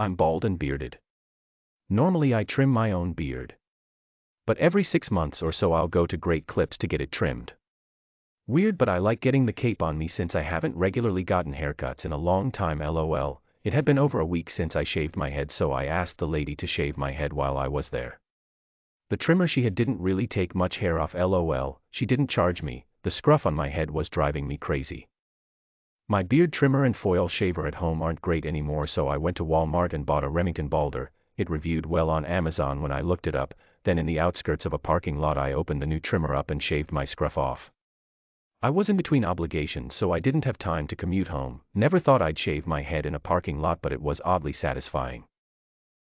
I'm bald and bearded. Normally I trim my own beard. But every six months or so I'll go to Great Clips to get it trimmed. Weird but I like getting the cape on me since I haven't regularly gotten haircuts in a long time lol, it had been over a week since I shaved my head so I asked the lady to shave my head while I was there. The trimmer she had didn't really take much hair off lol, she didn't charge me, the scruff on my head was driving me crazy. My beard trimmer and foil shaver at home aren't great anymore so I went to Walmart and bought a Remington Balder, it reviewed well on Amazon when I looked it up, then in the outskirts of a parking lot I opened the new trimmer up and shaved my scruff off. I was in between obligations so I didn't have time to commute home, never thought I'd shave my head in a parking lot but it was oddly satisfying.